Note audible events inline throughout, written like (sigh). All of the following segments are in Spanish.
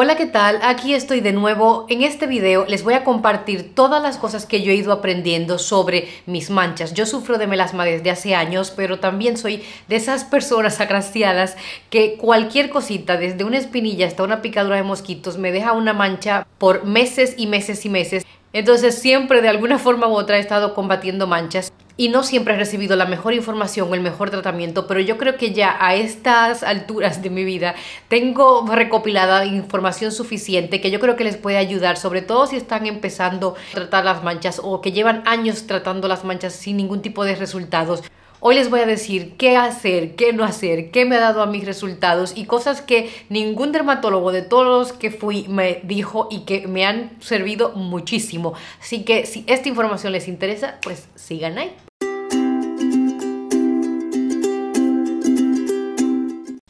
Hola, ¿qué tal? Aquí estoy de nuevo. En este video les voy a compartir todas las cosas que yo he ido aprendiendo sobre mis manchas. Yo sufro de melasma desde hace años, pero también soy de esas personas (laughs) agraciadas que cualquier cosita, desde una espinilla hasta una picadura de mosquitos, me deja una mancha por meses y meses y meses. Entonces siempre de alguna forma u otra he estado combatiendo manchas y no siempre he recibido la mejor información o el mejor tratamiento, pero yo creo que ya a estas alturas de mi vida tengo recopilada información suficiente que yo creo que les puede ayudar, sobre todo si están empezando a tratar las manchas o que llevan años tratando las manchas sin ningún tipo de resultados. Hoy les voy a decir qué hacer, qué no hacer, qué me ha dado a mis resultados y cosas que ningún dermatólogo de todos los que fui me dijo y que me han servido muchísimo. Así que si esta información les interesa, pues sigan ahí.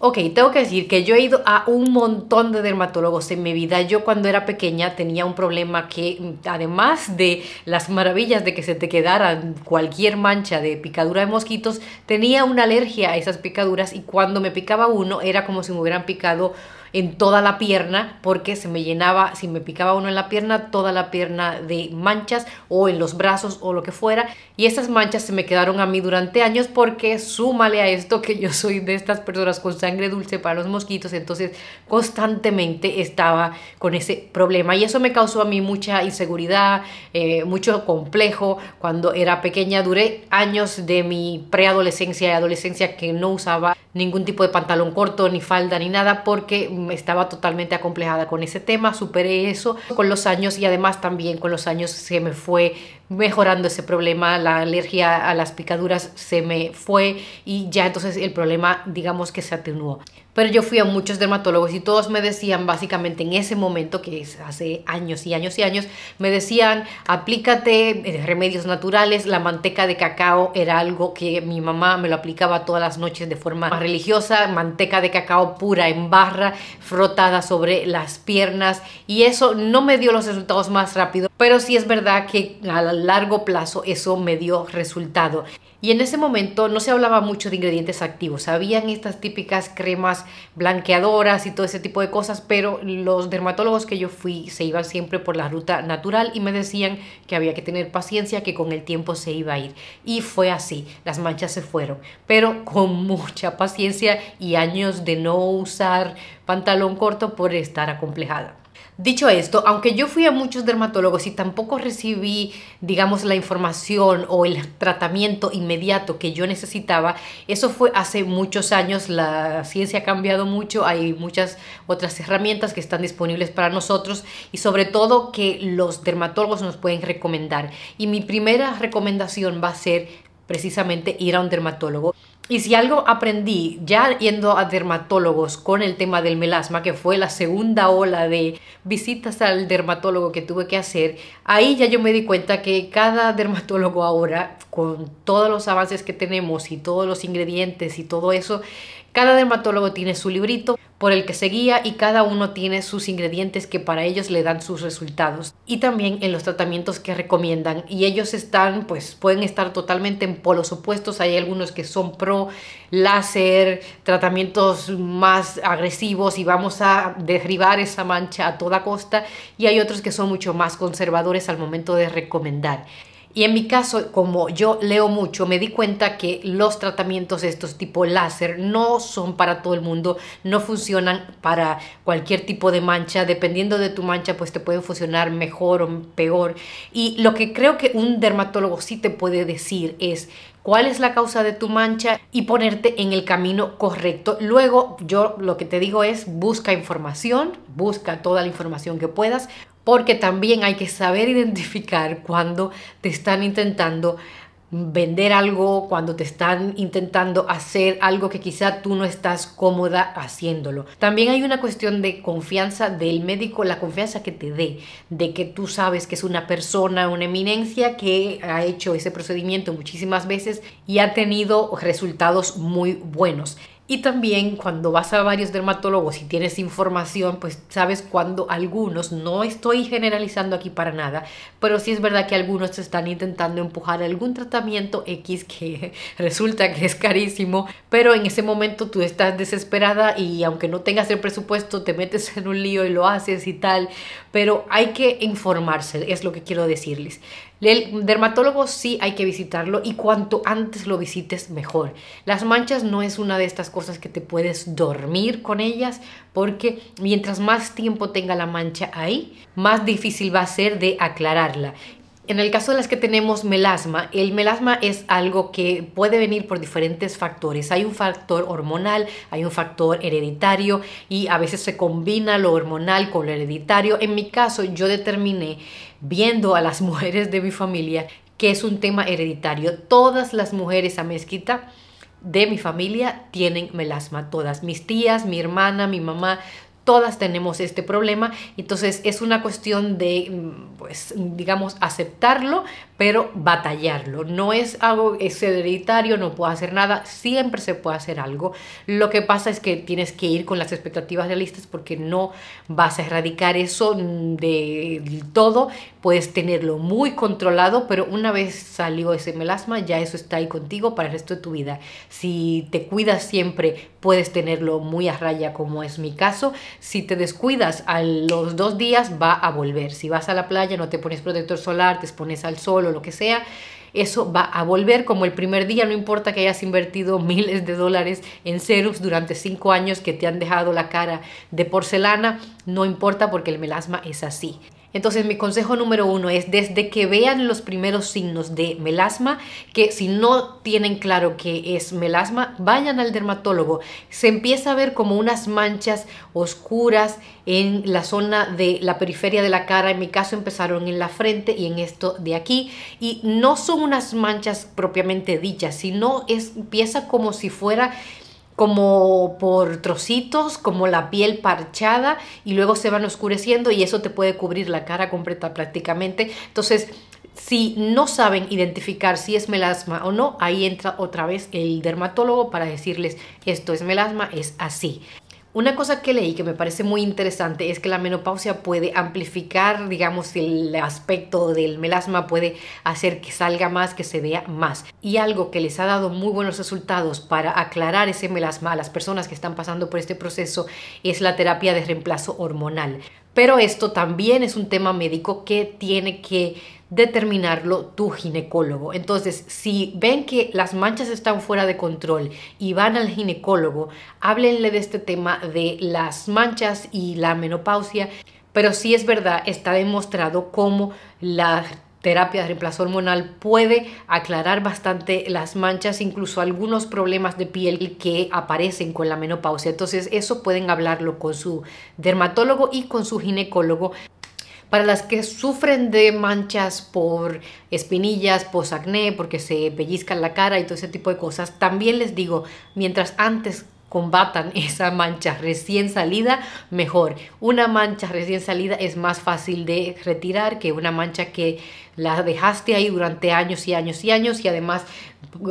Ok, tengo que decir que yo he ido a un montón de dermatólogos en mi vida. Yo cuando era pequeña tenía un problema que además de las maravillas de que se te quedara cualquier mancha de picadura de mosquitos, tenía una alergia a esas picaduras y cuando me picaba uno era como si me hubieran picado en toda la pierna porque se me llenaba, si me picaba uno en la pierna, toda la pierna de manchas o en los brazos o lo que fuera. Y esas manchas se me quedaron a mí durante años porque súmale a esto que yo soy de estas personas con sangre dulce para los mosquitos, entonces constantemente estaba con ese problema y eso me causó a mí mucha inseguridad, eh, mucho complejo. Cuando era pequeña duré años de mi preadolescencia y adolescencia que no usaba ningún tipo de pantalón corto, ni falda, ni nada porque estaba totalmente acomplejada con ese tema, superé eso con los años y además también con los años se me fue mejorando ese problema, la alergia a las picaduras se me fue y ya entonces el problema digamos que se atenuó. Pero yo fui a muchos dermatólogos y todos me decían básicamente en ese momento, que es hace años y años y años, me decían, aplícate eh, remedios naturales, la manteca de cacao era algo que mi mamá me lo aplicaba todas las noches de forma religiosa, manteca de cacao pura en barra, frotada sobre las piernas y eso no me dio los resultados más rápidos pero sí es verdad que a largo plazo eso me dio resultado. Y en ese momento no se hablaba mucho de ingredientes activos. Habían estas típicas cremas blanqueadoras y todo ese tipo de cosas, pero los dermatólogos que yo fui se iban siempre por la ruta natural y me decían que había que tener paciencia, que con el tiempo se iba a ir. Y fue así, las manchas se fueron, pero con mucha paciencia y años de no usar pantalón corto por estar acomplejada. Dicho esto, aunque yo fui a muchos dermatólogos y tampoco recibí, digamos, la información o el tratamiento inmediato que yo necesitaba, eso fue hace muchos años, la ciencia ha cambiado mucho, hay muchas otras herramientas que están disponibles para nosotros y sobre todo que los dermatólogos nos pueden recomendar. Y mi primera recomendación va a ser precisamente ir a un dermatólogo. Y si algo aprendí ya yendo a dermatólogos con el tema del melasma, que fue la segunda ola de visitas al dermatólogo que tuve que hacer, ahí ya yo me di cuenta que cada dermatólogo ahora, con todos los avances que tenemos y todos los ingredientes y todo eso, cada dermatólogo tiene su librito por el que se guía y cada uno tiene sus ingredientes que para ellos le dan sus resultados y también en los tratamientos que recomiendan y ellos están pues pueden estar totalmente en polos opuestos hay algunos que son pro láser tratamientos más agresivos y vamos a derribar esa mancha a toda costa y hay otros que son mucho más conservadores al momento de recomendar y en mi caso, como yo leo mucho, me di cuenta que los tratamientos estos tipo láser no son para todo el mundo, no funcionan para cualquier tipo de mancha. Dependiendo de tu mancha, pues te pueden funcionar mejor o peor. Y lo que creo que un dermatólogo sí te puede decir es cuál es la causa de tu mancha y ponerte en el camino correcto. Luego yo lo que te digo es busca información, busca toda la información que puedas, porque también hay que saber identificar cuando te están intentando vender algo, cuando te están intentando hacer algo que quizá tú no estás cómoda haciéndolo. También hay una cuestión de confianza del médico, la confianza que te dé, de que tú sabes que es una persona, una eminencia que ha hecho ese procedimiento muchísimas veces y ha tenido resultados muy buenos. Y también cuando vas a varios dermatólogos y tienes información, pues sabes cuando algunos, no estoy generalizando aquí para nada, pero sí es verdad que algunos te están intentando empujar algún tratamiento X que (laughs) resulta que es carísimo, pero en ese momento tú estás desesperada y aunque no tengas el presupuesto te metes en un lío y lo haces y tal, pero hay que informarse, es lo que quiero decirles. El dermatólogo sí hay que visitarlo y cuanto antes lo visites mejor. Las manchas no es una de estas cosas que te puedes dormir con ellas porque mientras más tiempo tenga la mancha ahí, más difícil va a ser de aclararla. En el caso de las que tenemos melasma, el melasma es algo que puede venir por diferentes factores. Hay un factor hormonal, hay un factor hereditario y a veces se combina lo hormonal con lo hereditario. En mi caso, yo determiné viendo a las (laughs) mujeres de mi familia que es un tema hereditario. Todas las mujeres a mezquita de mi familia tienen melasma, todas. Mis tías, mi hermana, mi mamá, todas tenemos este problema, entonces es una cuestión de, mm, pues, digamos, aceptarlo, pero batallarlo. No es algo hereditario no puedo hacer nada, siempre se puede hacer algo. Lo que pasa es que tienes que ir con las expectativas realistas porque no vas a erradicar eso de todo, puedes tenerlo muy controlado, pero una vez salió ese melasma, ya eso está ahí contigo para el resto de tu vida. Si te cuidas siempre, puedes tenerlo muy a raya como es mi caso. Si te descuidas a los dos días va a volver. Si vas a la playa, no te pones protector solar, te expones al sol o lo que sea, eso va a volver como el primer día, no importa que hayas invertido (laughs) miles de dólares en serums durante cinco años que te han dejado la cara de porcelana, no importa porque el melasma es así. Entonces mi consejo número uno es desde que vean los primeros signos de melasma, que si no tienen claro que es melasma, vayan al dermatólogo. Se empieza a ver como unas manchas oscuras en la zona de la periferia de la cara. En mi caso empezaron en la frente y en esto de aquí. Y no son unas manchas propiamente dichas, sino es, empieza como si fuera como por trocitos, como la piel parchada y luego se van oscureciendo y eso te puede cubrir la cara completa prácticamente. Entonces, si no saben identificar si es melasma o no, ahí entra otra vez el dermatólogo para decirles esto es melasma, es así. Una cosa que leí que me parece muy interesante es que la menopausia puede amplificar, digamos, el aspecto del melasma, puede hacer que salga más, que se vea más. Y algo que les ha dado muy buenos resultados para aclarar ese melasma a las personas que están pasando por este proceso es la terapia de reemplazo hormonal. Pero esto también es un tema médico que tiene que determinarlo tu ginecólogo. Entonces, si ven que las manchas están fuera de control y van al ginecólogo, háblenle de este tema de las manchas y la menopausia. Pero sí es verdad, está demostrado cómo la terapia de reemplazo hormonal puede aclarar bastante las manchas, incluso algunos problemas de piel que aparecen con la menopausia. Entonces eso pueden hablarlo con su dermatólogo y con su ginecólogo para las que sufren de manchas por espinillas, acné, porque se pellizcan la cara y todo ese tipo de cosas, también les digo, mientras antes combatan (laughs) esa mancha recién salida, mejor. Una mancha recién salida es más fácil de retirar que una mancha que la dejaste ahí durante años y años y años y además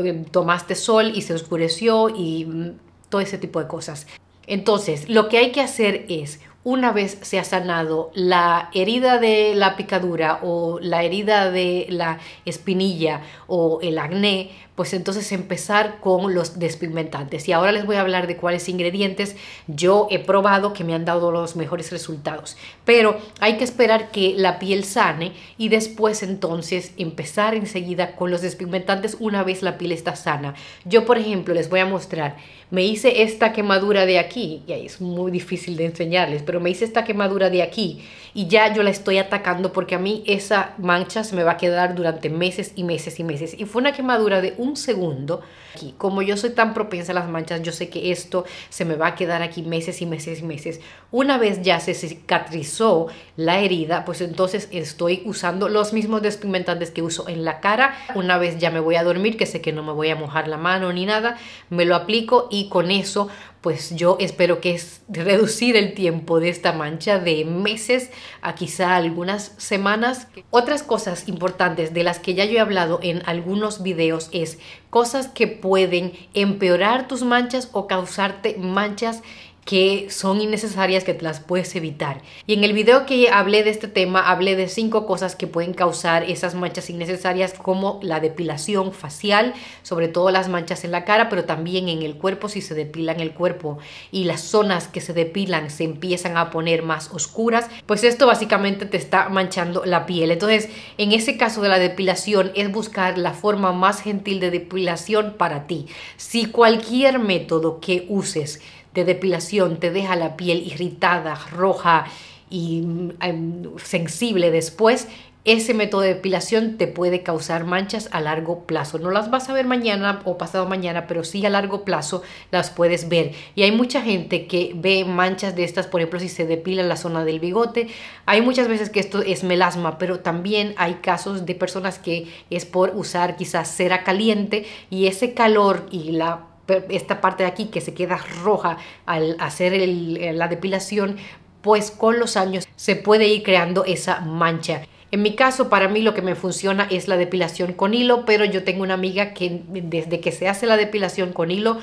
eh, tomaste sol y se oscureció y mm, todo ese tipo de cosas. Entonces, lo que hay que hacer es una vez se ha sanado la herida de la picadura o la herida de la espinilla o el acné, pues entonces empezar con los despigmentantes. Y ahora les voy a hablar de cuáles ingredientes yo he probado que me han dado los mejores resultados. Pero hay que esperar que la piel sane y después entonces empezar enseguida con los despigmentantes una vez la piel está sana. Yo, por ejemplo, les voy a mostrar, me hice esta quemadura de aquí, y es muy difícil de enseñarles, pero me hice esta quemadura de aquí y ya yo la estoy atacando porque a mí esa mancha se me va a quedar durante meses y meses y meses. Y fue una quemadura de un un segundo. y como yo soy tan propensa a las manchas, yo sé que esto se me va a quedar aquí meses y meses y meses. Una vez ya se cicatrizó la herida, pues entonces estoy usando los mismos despigmentantes que uso en la cara. Una vez ya me voy a dormir, que sé que no me voy a mojar la mano ni nada, me lo aplico y con eso pues yo espero que es reducir el tiempo de esta mancha de meses a quizá algunas semanas. Otras cosas importantes de las que ya yo he hablado en algunos videos es cosas que pueden empeorar tus manchas o causarte manchas que son innecesarias que te las puedes evitar. Y en el video que hablé de este tema, hablé de cinco cosas que pueden causar esas manchas innecesarias como la depilación facial, sobre todo las manchas en la cara, pero también en el cuerpo si se depilan el cuerpo y las zonas que se depilan se empiezan a poner más oscuras, pues esto básicamente te está manchando la piel. Entonces, en ese caso de la depilación es buscar la forma más gentil de depilación para ti. Si cualquier método que uses de depilación te deja la piel irritada, roja y em, sensible después, ese método de depilación te puede causar manchas a largo plazo. No las vas a ver mañana o pasado mañana, pero sí a largo plazo las puedes ver. Y hay mucha gente que ve manchas de estas, por ejemplo, si se depila la zona del bigote. Hay muchas veces que esto es melasma, pero también hay casos de personas que es por usar quizás cera caliente y ese calor y la esta parte de aquí que se queda roja al hacer eh, la depilación, pues con los años se puede ir creando esa mancha. En mi caso, para mí lo que me funciona es la depilación con hilo, pero yo tengo una amiga que desde que se hace la depilación con hilo,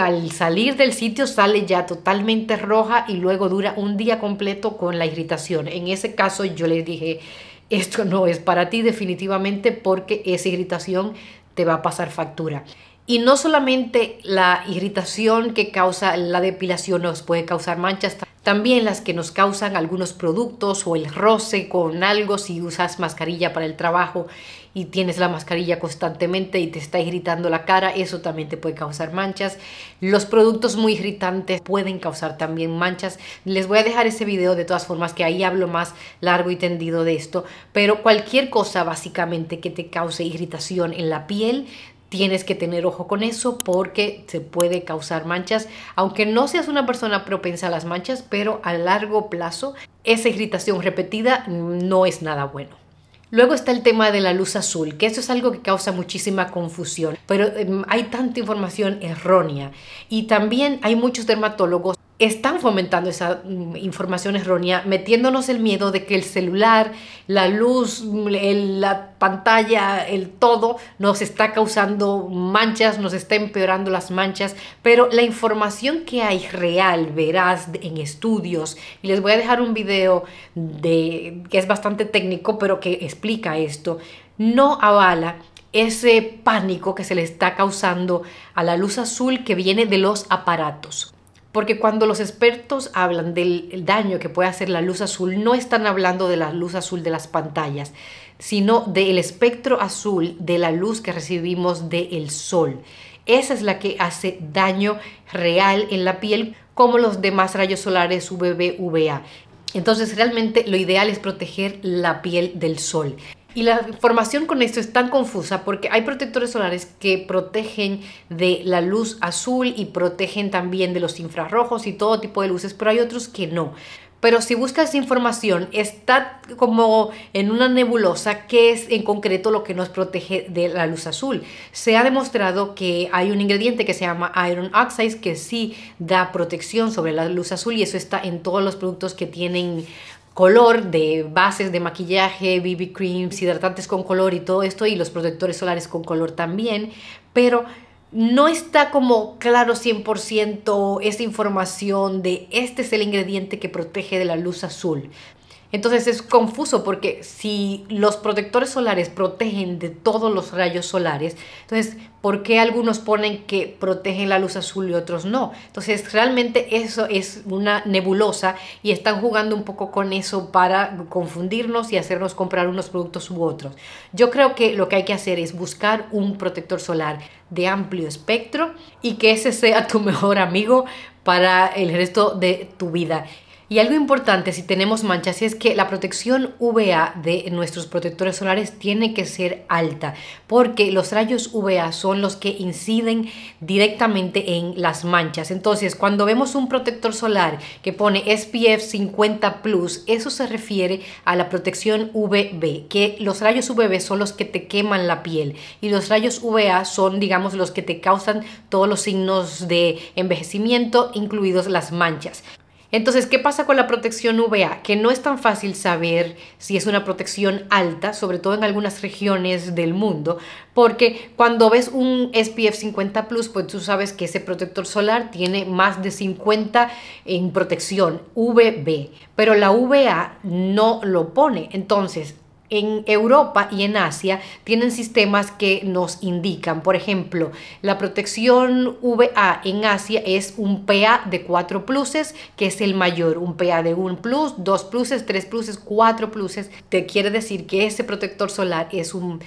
al salir del sitio sale ya totalmente roja y luego dura un día completo con la irritación. En ese caso yo le dije, esto no es para ti definitivamente porque esa irritación te va a pasar factura. Y no solamente la irritación que causa la depilación nos puede causar manchas, también las que nos causan algunos productos o el roce con algo si usas mascarilla para el trabajo y tienes la mascarilla constantemente y te está irritando la cara, eso también te puede causar manchas. Los productos muy irritantes pueden causar también manchas. Les voy a dejar ese video de todas formas que ahí hablo más largo y tendido de esto, pero cualquier cosa básicamente que te cause irritación en la piel tienes que tener ojo con eso porque se puede causar manchas, aunque no seas una persona propensa a las manchas, pero a largo plazo esa irritación repetida no es nada bueno. Luego está el tema de la luz azul, que eso es algo que causa muchísima confusión, pero em, hay tanta información errónea y también hay muchos dermatólogos están fomentando esa mm, información errónea, metiéndonos el miedo de que el celular, la luz, mm, la pantalla, el todo nos está causando manchas, nos está empeorando las manchas, pero la información que hay real, verás en estudios, y les voy a dejar un video de, que es bastante técnico, pero que explica esto, no avala ese pánico que se le está causando a la luz azul que viene de los aparatos. Porque cuando los expertos hablan del daño que puede hacer la luz azul, no están hablando de la luz azul de las pantallas, sino del espectro azul de la luz que recibimos del sol. Esa es la que hace daño real en la piel, como los demás rayos solares UVB-UVA. Entonces realmente lo ideal es proteger la piel del sol. Y la información con esto es tan confusa porque hay protectores solares que protegen de la luz azul y protegen también de los infrarrojos y todo tipo de luces, pero hay otros que no. Pero si buscas información, está como en una nebulosa que es en concreto lo que nos protege de la luz azul. Se ha demostrado que hay un ingrediente que se llama iron Oxides que sí da protección sobre la luz azul y eso está en todos los productos que tienen color de bases de maquillaje, BB creams, hidratantes con color y todo esto, y los protectores solares con color también, pero no está como claro 100% esa información de este es el ingrediente que protege de la luz azul. Entonces es confuso porque si los protectores solares protegen de todos los rayos solares, entonces ¿por qué algunos ponen que protegen la luz azul y otros no? Entonces realmente eso es una nebulosa y están jugando un poco con eso para confundirnos y hacernos comprar unos productos u otros. Yo creo que lo que hay que hacer es buscar un protector solar de amplio espectro y que ese sea tu mejor amigo para el resto de tu vida. Y algo importante si tenemos manchas es que la protección UVA de nuestros protectores solares tiene que ser alta porque los rayos UVA son los que inciden directamente en las manchas. Entonces, cuando vemos un protector solar que pone SPF 50 plus, eso se refiere a la protección UVB, que los rayos UVB son los que te queman la piel y los rayos UVA son, digamos, los que te causan todos los signos de envejecimiento, incluidos las manchas. Entonces, ¿qué pasa con la protección UVA? Que no es tan fácil saber si es una protección alta, sobre todo en algunas regiones del mundo, porque cuando ves un SPF 50 Plus, pues tú sabes que ese protector solar tiene más de 50 en protección UVB, pero la UVA no lo pone. Entonces, en Europa y en Asia tienen sistemas que nos indican, por ejemplo, la protección VA en Asia es un PA de 4 pluses, que es el mayor, un PA de 1 plus, 2 pluses, 3 pluses, 4 pluses, te quiere decir que ese protector solar es un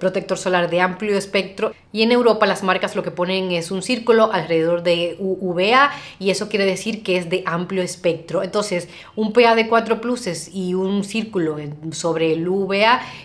protector solar de amplio espectro y en Europa las marcas lo que ponen es un círculo alrededor de UVA y eso quiere decir que es de amplio espectro. Entonces, un PA de 4 pluses y un círculo sobre el UVA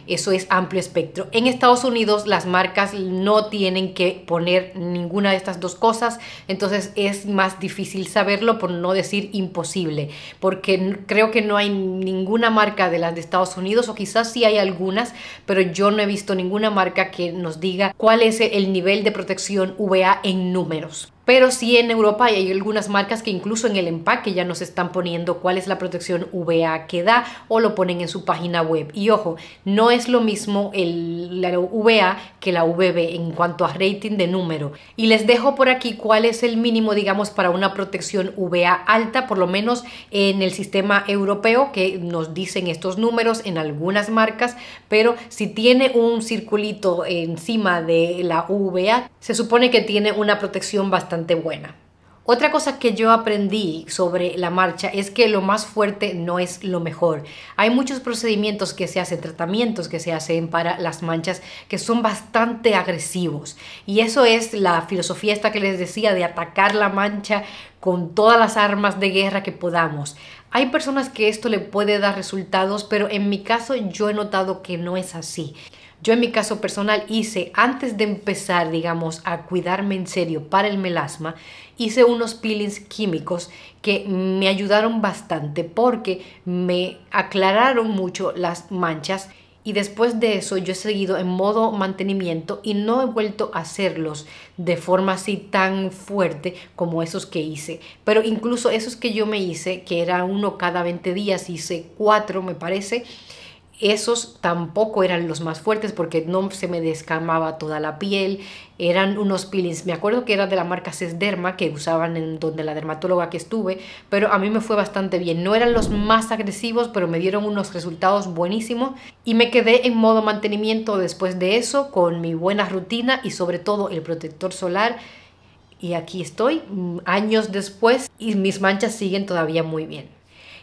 eso es amplio espectro. En Estados Unidos las marcas no tienen que poner ninguna de estas dos cosas, entonces es más difícil saberlo, por no decir imposible, porque creo que no hay ninguna marca de las de Estados Unidos, o quizás sí hay algunas, pero yo no he visto ninguna marca que nos diga cuál es el nivel de protección VA en números pero sí en Europa hay algunas marcas que incluso en el empaque ya nos están poniendo cuál es la protección UVA que da o lo ponen en su página web. Y ojo, no es lo mismo el, la UVA que la VB en cuanto a rating de número. Y les dejo por aquí cuál es el mínimo, digamos, para una protección UVA alta, por lo menos en el sistema europeo que nos dicen estos números en algunas marcas, pero si tiene un circulito encima de la UVA, se supone que tiene una protección bastante buena. Otra cosa que yo aprendí sobre la marcha es que lo más fuerte no es lo mejor. Hay muchos procedimientos que se hacen, tratamientos que se hacen para las manchas que son bastante agresivos. Y eso es la filosofía esta que les decía de atacar la mancha con todas las armas de guerra que podamos. Hay personas que esto le puede dar resultados, pero en mi caso yo he notado que no es así. Yo en mi caso personal hice, antes de empezar, digamos, a cuidarme en serio para el melasma, hice unos peelings químicos que me ayudaron bastante porque me aclararon mucho las manchas y después de eso yo he seguido en modo mantenimiento y no he vuelto a hacerlos de forma así tan fuerte como esos que hice. Pero incluso esos que yo me hice, que era uno cada 20 días, hice cuatro me parece, esos tampoco eran los más fuertes porque no se me descamaba toda la piel, eran unos peelings, me acuerdo que era de la marca Sesderma que usaban en donde la dermatóloga que estuve, pero a mí me fue bastante bien, no eran los más agresivos, pero me dieron unos resultados buenísimos y me quedé en modo mantenimiento después de eso con mi buena rutina y sobre todo el protector solar y aquí estoy mm, años después y mis manchas siguen todavía muy bien.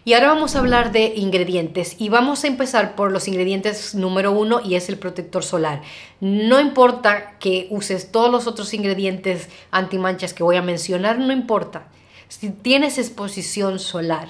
Y ahora vamos a hablar de ingredientes y vamos a empezar por los ingredientes número uno y es el protector solar. No importa que uses todos los otros ingredientes antimanchas que voy a mencionar, no importa. Si tienes exposición solar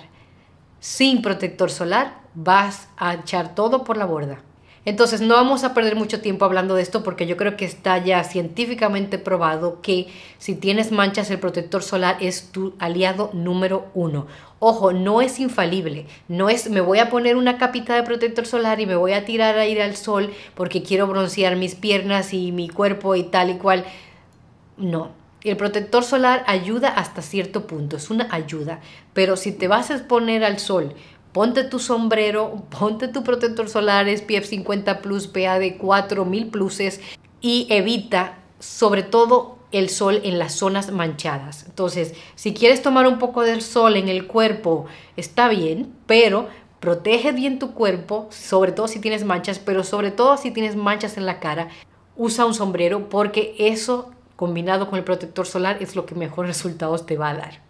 sin protector solar, vas a echar todo por la borda. Entonces no vamos a perder mucho tiempo hablando de esto porque yo creo que está ya científicamente probado que si tienes manchas el protector solar es tu aliado número uno. Ojo, no es infalible, no es me voy a poner una capita de protector solar y me voy a tirar a ir al sol porque quiero broncear mis piernas y mi cuerpo y tal y cual. No, el protector solar ayuda hasta cierto punto, es una ayuda, pero si te vas a exponer al sol Ponte tu sombrero, ponte tu protector solar SPF 50 Plus, PA de 4000 pluses y evita sobre todo el sol en las zonas manchadas. Entonces, si quieres tomar un poco del sol en el cuerpo, está bien, pero protege bien tu cuerpo, sobre todo si tienes manchas, pero sobre todo si tienes manchas en la cara, usa un sombrero porque eso combinado con el protector solar es lo que mejor resultados te va a dar.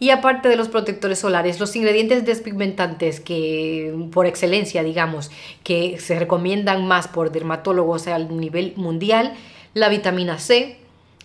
Y aparte de los protectores solares, los ingredientes despigmentantes que por excelencia, digamos, que se recomiendan más por dermatólogos a nivel mundial, la vitamina C,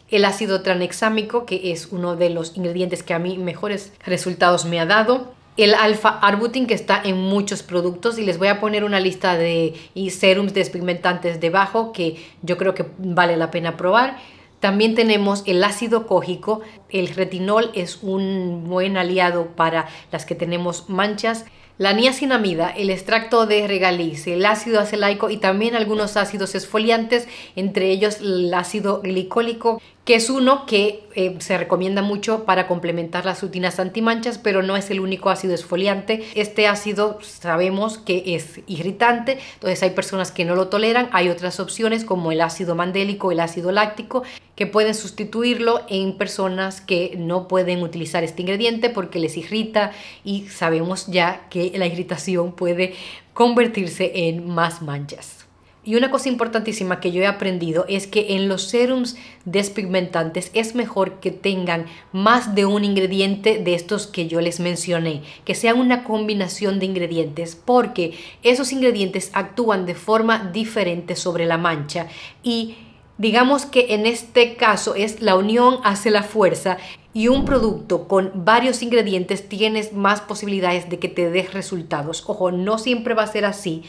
el ácido tranexámico, que es uno de los ingredientes que a mí mejores resultados me ha dado, el alfa arbutin que está en muchos productos y les voy a poner una lista de serums despigmentantes debajo que yo creo que vale la pena probar también tenemos el ácido cógico, El retinol es un buen aliado para las que tenemos manchas. La niacinamida, el extracto de regaliz, el ácido acelaico y también algunos ácidos esfoliantes, entre ellos el ácido glicólico, que es uno que eh, se recomienda mucho para complementar las rutinas antimanchas, pero no es el único ácido esfoliante. Este ácido sabemos que es irritante, entonces hay personas que no lo toleran, hay otras opciones como el ácido mandélico, el ácido láctico, que pueden sustituirlo en personas que no pueden utilizar este ingrediente porque les irrita y sabemos ya que la irritación puede convertirse en más manchas. Y una cosa importantísima que yo he aprendido es que en los serums despigmentantes es mejor que tengan más de un ingrediente de estos que yo les mencioné, que sea una combinación de ingredientes, porque esos ingredientes actúan de forma diferente sobre la mancha y digamos que en este caso es la unión hace la fuerza y un producto con varios ingredientes tienes más posibilidades de que te des resultados. Ojo, no siempre va a ser así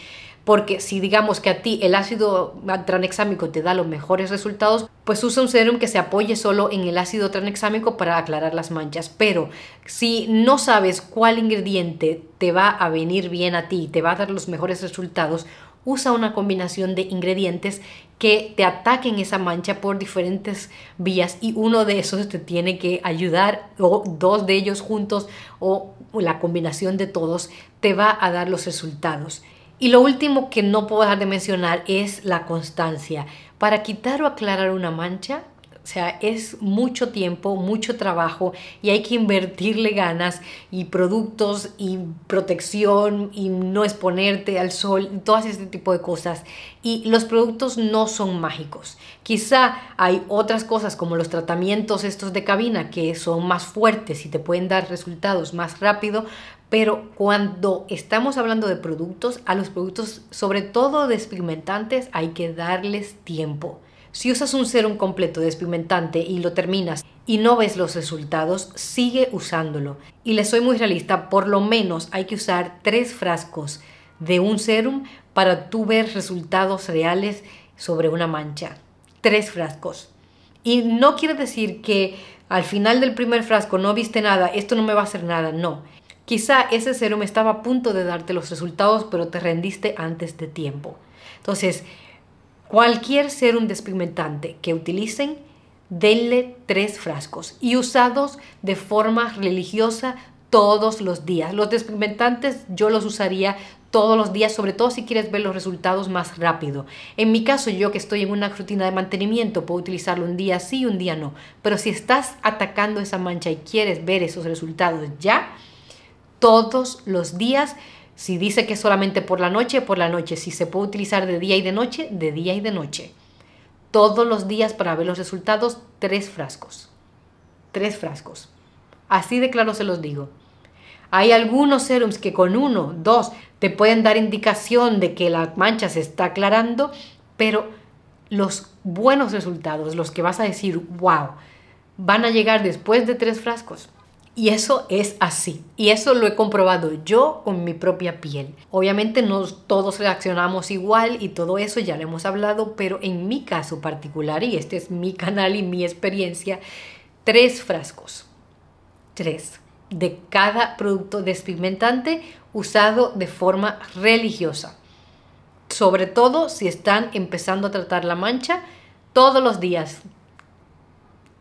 porque si digamos que a ti el ácido tranexámico te da los mejores resultados, pues usa un serum que se apoye solo en el ácido tranexámico para aclarar las manchas. Pero si no sabes cuál ingrediente te va a venir bien a ti, y te va a dar los mejores resultados, usa una combinación de ingredientes que te ataquen esa mancha por diferentes vías y uno de esos te tiene que ayudar o dos de ellos juntos o la combinación de todos te va a dar los resultados. Y lo último que no puedo dejar de mencionar es la constancia. Para quitar o aclarar una mancha, o sea, es mucho tiempo, mucho trabajo y hay que invertirle ganas y productos y protección y no exponerte al sol, y todo este tipo de cosas. Y los productos no son mágicos. Quizá hay otras cosas como los tratamientos estos de cabina que son más fuertes y te pueden dar resultados más rápido, pero cuando estamos hablando de productos, a los productos, sobre todo despigmentantes, hay que darles tiempo. Si usas un serum completo despigmentante y lo terminas y no ves los resultados, sigue usándolo. Y les soy muy realista, por lo menos hay que usar tres frascos de un serum para tú ver resultados reales sobre una mancha. Tres frascos. Y no quiere decir que al final del primer frasco no viste nada, esto no me va a hacer nada, no. Quizá ese serum estaba a punto de darte los resultados, pero te rendiste antes de tiempo. Entonces, cualquier serum despigmentante que utilicen, denle tres frascos y usados de forma religiosa todos los días. Los despigmentantes yo los usaría todos los días, sobre todo si quieres ver los resultados más rápido. En mi caso, yo que estoy en una rutina de mantenimiento, puedo utilizarlo un día sí y un día no. Pero si estás atacando esa mancha y quieres ver esos resultados ya, todos los días. Si dice que solamente por la noche, por la noche. Si se puede utilizar de día y de noche, de día y de noche. Todos los días para ver los resultados, tres frascos. Tres frascos. Así de claro se los digo. Hay algunos serums que con uno, dos, te pueden dar indicación de que la mancha se está aclarando, pero los buenos resultados, los que vas a decir, wow, van a llegar después de tres frascos. Y eso es así. Y eso lo he comprobado yo con mi propia piel. Obviamente no todos reaccionamos igual y todo eso ya lo hemos hablado, pero en mi caso particular, y este es mi canal y mi experiencia, tres frascos. Tres de cada producto despigmentante usado de forma religiosa. Sobre todo si están empezando a tratar la mancha todos los días,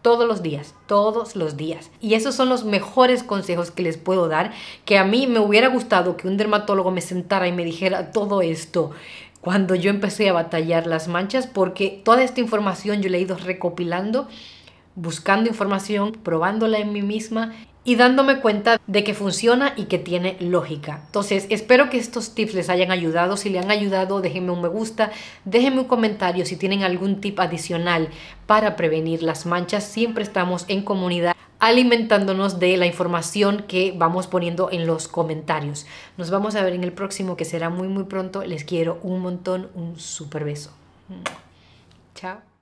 todos los días, todos los días. Y esos son los mejores consejos que les puedo dar, que a mí me hubiera gustado que un dermatólogo me sentara y me dijera todo esto cuando yo empecé a batallar las manchas, porque toda esta información yo la he ido recopilando, buscando información, probándola en mí misma y dándome cuenta de que funciona y que tiene lógica. Entonces, espero que estos tips les hayan ayudado. Si le han ayudado, déjenme un me gusta, déjenme un comentario si tienen algún tip adicional para prevenir las manchas. Siempre estamos en comunidad alimentándonos de la información que vamos poniendo en los comentarios. Nos vamos a ver en el próximo que será muy muy pronto. Les quiero un montón, un super beso. Chao.